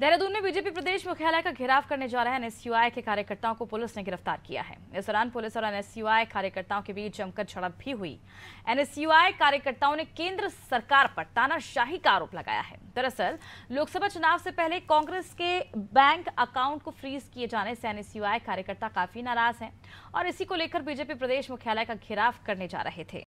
देहरादून में बीजेपी प्रदेश मुख्यालय का घेराव करने जा रहे एनएसयूआई के कार्यकर्ताओं को पुलिस ने गिरफ्तार किया है इस दौरान पुलिस और एनएसयूआई कार्यकर्ताओं के बीच जमकर झड़प भी हुई एनएसयूआई कार्यकर्ताओं ने केंद्र सरकार पर तानाशाही का आरोप लगाया है दरअसल लोकसभा चुनाव से पहले कांग्रेस के बैंक अकाउंट को फ्रीज किए जाने से एनएसयूआई कार्यकर्ता काफी नाराज है और इसी को लेकर बीजेपी प्रदेश मुख्यालय का घेराव करने जा रहे थे